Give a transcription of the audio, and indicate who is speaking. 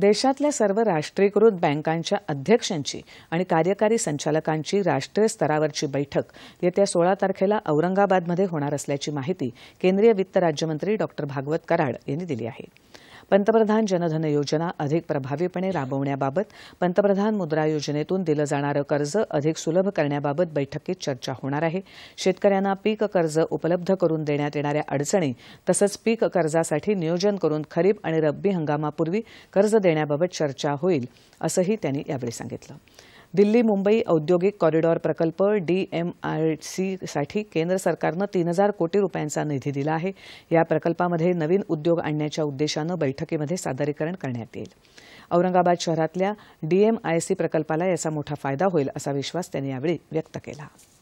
Speaker 1: देशातल्या सर्व राष्ट्रीयकृत बँकांच्या अध्यक्षांची आणि कार्यकारी संचालकांची राष्ट्रीय स्तरावरची बैठक येत्या सोळा तारखेला औरंगाबादमध्ये होणार असल्याची माहिती केंद्रीय वित्त राज्यमंत्री डॉक्टर भागवत कराड यांनी दिली आहे पंतप्रधान जनधन योजना अधिक प्रभावीपणे राबवण्याबाबत पंतप्रधान मुद्रा योजनेतून दिलं जाणारं कर्ज अधिक सुलभ करण्याबाबत बैठकीत चर्चा होणार आहे शेतकऱ्यांना पीक कर्ज उपलब्ध करून देण्यात येणाऱ्या अडचणी तसंच पीक कर्जासाठी नियोजन करून खरीप आणि रब्बी हंगामापूर्वी कर्ज देण्याबाबत चर्चा होईल असंही त्यांनी यावेळी सांगितलं दिल्ली मुंबई औद्योगिक कॉरिडॉर प्रकल्प साठी केंद्र सरकारनं तीन हजार कोटी रुपयांचा निधी दिला आहे या प्रकल्पामध्ये नवीन उद्योग आणण्याच्या उद्देशानं बैठकीमध्ये सादरीकरण करण्यात येईल औरंगाबाद शहरातल्या डीएमआयसी प्रकल्पाला याचा मोठा फायदा होईल असा विश्वास त्यांनी यावेळी व्यक्त केला